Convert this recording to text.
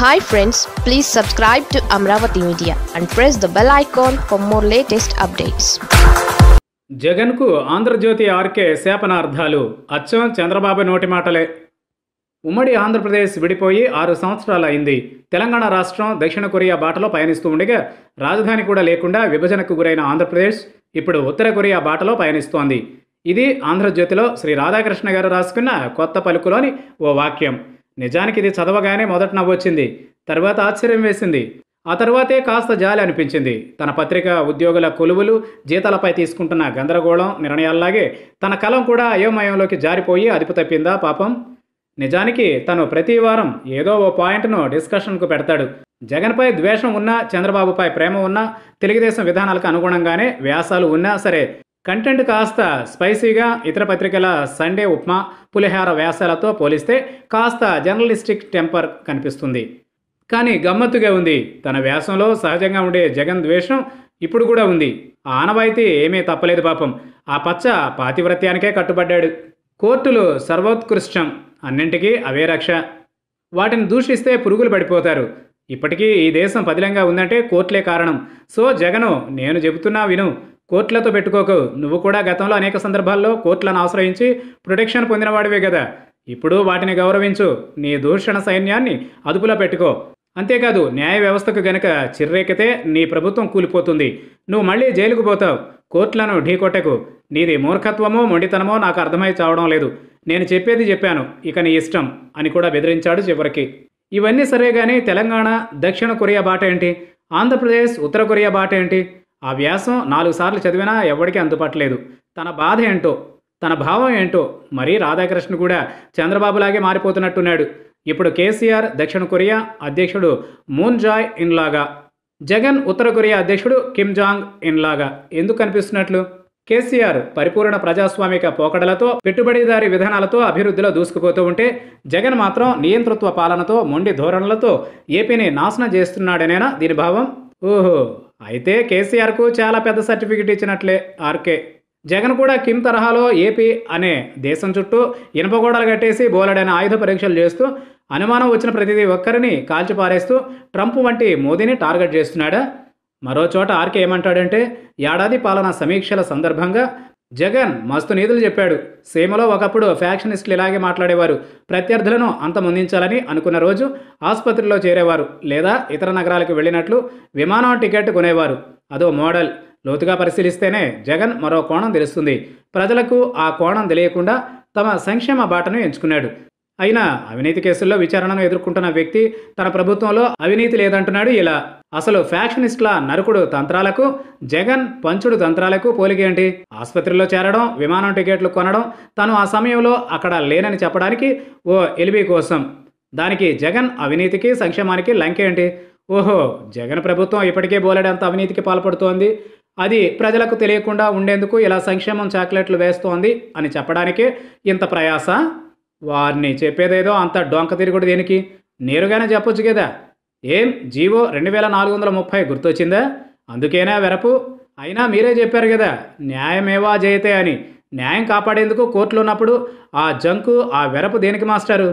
hi friends please subscribe to Amaravati media and press the bell icon for more latest updates జగన్కు Andhrajyothi RK శాపనార్థాలు అచ్చం చంద్రబాబు నోటి మాటలే ఉమ్మడి ఆంధ్రప్రదేశ్ విడిపోయి ఆరు సంవత్సరాలు అయింది తెలంగాణ రాష్ట్రం దక్షిణ కొరియా బాటలో పయనిస్తూ ఉండగా రాజధాని కూడా లేకుండా విభజనకు గురైన ఆంధ్రప్రదేశ్ ఇప్పుడు ఉత్తర కొరియా బాటలో పయనిస్తోంది ఇది ఆంధ్రజ్యోతిలో శ్రీ రాధాకృష్ణ గారు రాసుకున్న కొత్త పలుకులోని ఓ వాక్యం నిజానికి ఇది చదవగానే మొదట నవ్వొచ్చింది తర్వాత ఆశ్చర్యం వేసింది ఆ తర్వాతే కాస్త జాలి అనిపించింది తన పత్రిక ఉద్యోగుల కొలువులు జీతాలపై తీసుకుంటున్న గందరగోళం నిర్ణయాల్లాగే తన కలం కూడా అయోమయంలోకి జారిపోయి అదుపు తప్పిందా పాపం నిజానికి తను ప్రతి వారం ఏదో ఓ పాయింట్ను డిస్కషన్కు పెడతాడు జగన్పై ద్వేషం ఉన్నా చంద్రబాబుపై ప్రేమ ఉన్నా తెలుగుదేశం విధానాలకు అనుగుణంగానే వ్యాసాలు ఉన్నా సరే కంటెంట్ కాస్త స్పైసీగా ఇతర పత్రికల సండే ఉప్మా పులిహార వ్యాసాలతో పోలిస్తే కాస్త జర్నలిస్టిక్ టెంపర్ కనిపిస్తుంది కానీ గమ్మత్తుగా ఉంది తన వ్యాసంలో సహజంగా ఉండే జగన్ ద్వేషం ఇప్పుడు కూడా ఉంది ఆనవాయితీ ఏమీ తప్పలేదు పాపం ఆ పచ్చ పాతివ్రత్యానికే కట్టుబడ్డాడు కోర్టులు సర్వోత్కృష్టం అన్నింటికీ అవే రక్ష వాటిని దూషిస్తే పురుగులు పడిపోతారు ఇప్పటికీ ఈ దేశం పదిలంగా ఉందంటే కోర్టులే కారణం సో జగను నేను చెబుతున్నా విను కోర్టులతో పెట్టుకోకు నువ్వు కూడా గతంలో అనేక సందర్భాల్లో కోర్టులను ఆశ్రయించి ప్రొటెక్షన్ పొందినవాడివే కదా ఇప్పుడు వాటిని గౌరవించు నీ దూషణ సైన్యాన్ని అదుపులో పెట్టుకో అంతేకాదు న్యాయ వ్యవస్థకు గనక చిర్రెక్కితే నీ ప్రభుత్వం కూలిపోతుంది నువ్వు మళ్ళీ జైలుకు పోతావు కోర్టులను ఢీకొట్టకు నీది మూర్ఖత్వమో మొండితనమో నాకు అర్థమై చావడం లేదు నేను చెప్పేది చెప్పాను ఇక నీ ఇష్టం అని కూడా బెదిరించాడు చివరికి ఇవన్నీ సరే కానీ తెలంగాణ దక్షిణ కొరియా బాట ఏంటి ఆంధ్రప్రదేశ్ ఉత్తర కొరియా బాట ఏంటి ఆ వ్యాసం నాలుగు సార్లు చదివినా ఎవరికీ అందుపట్టలేదు తన బాధ ఏంటో తన భావం ఏంటో మరీ రాధాకృష్ణ కూడా చంద్రబాబులాగే మారిపోతున్నట్టున్నాడు ఇప్పుడు కేసీఆర్ దక్షిణ కొరియా అధ్యక్షుడు మూన్ జాయ్ ఇన్లాగా జగన్ ఉత్తర కొరియా అధ్యక్షుడు కిమ్ జాంగ్ ఇన్లాగా ఎందుకు కనిపిస్తున్నట్లు కేసీఆర్ పరిపూర్ణ ప్రజాస్వామిక పోకడలతో పెట్టుబడిదారి విధానాలతో అభివృద్ధిలో దూసుకుపోతూ ఉంటే జగన్ మాత్రం నియంతృత్వ పాలనతో మొండి ధోరణులతో ఏపీని నాశనం చేస్తున్నాడనేనా దీని భావం ఓహో అయితే కేసీఆర్కు చాలా పెద్ద సర్టిఫికెట్ ఇచ్చినట్లే ఆర్కే జగన్ కూడా కిమ్ తరహాలో ఏపీ అనే దేశం చుట్టూ ఇనుపగోడలు కట్టేసి బోలెడైన ఆయుధ పరీక్షలు చేస్తూ అనుమానం వచ్చిన ప్రతిదీ ఒక్కరిని కాల్చిపారేస్తూ ట్రంప్ వంటి మోదీని టార్గెట్ చేస్తున్నాడా మరో చోట ఆర్కే ఏమంటాడంటే ఏడాది పాలనా సమీక్షల సందర్భంగా జగన్ మస్తు నీతులు చెప్పాడు సీమలో ఒకప్పుడు ఫ్యాక్షనిస్టులు ఇలాగే మాట్లాడేవారు ప్రత్యర్థులను ముందించాలని అనుకున్న రోజు ఆసుపత్రిలో చేరేవారు లేదా ఇతర నగరాలకు వెళ్ళినట్లు విమానం టికెట్ కొనేవారు అదో మోడల్ లోతుగా పరిశీలిస్తేనే జగన్ మరో కోణం తెలుస్తుంది ప్రజలకు ఆ కోణం తెలియకుండా తమ సంక్షేమ బాటను ఎంచుకున్నాడు అయినా అవినీతి కేసుల్లో విచారణను ఎదుర్కొంటున్న వ్యక్తి తన ప్రభుత్వంలో అవినీతి లేదంటున్నాడు ఇలా అసలు ఫ్యాక్షనిస్ట్ల నరుకుడు తంత్రాలకు జగన్ పంచుడు తంత్రాలకు పోలికేంటి ఆసుపత్రిలో చేరడం విమానం టికెట్లు కొనడం తను ఆ సమయంలో అక్కడ లేనని చెప్పడానికి ఓ ఎలిబి కోసం దానికి జగన్ అవినీతికి సంక్షేమానికి లంకేంటి ఓహో జగన్ ప్రభుత్వం ఇప్పటికే బోలెడంత అవినీతికి పాల్పడుతోంది అది ప్రజలకు తెలియకుండా ఉండేందుకు ఇలా సంక్షేమం చాక్లెట్లు వేస్తోంది అని చెప్పడానికే ఇంత ప్రయాస వారిని చెప్పేదేదో అంత డొంక తిరుగుడు దేనికి నేరుగానే చెప్పొచ్చు కదా ఏం జీవో రెండు వేల నాలుగు వందల ముప్పై గుర్తొచ్చిందా అందుకేనా వెరపు అయినా మీరే చెప్పారు కదా న్యాయమేవా జయతే అని న్యాయం కాపాడేందుకు కోర్టులో ఉన్నప్పుడు ఆ జంకు ఆ వెరపు దేనికి మాస్టారు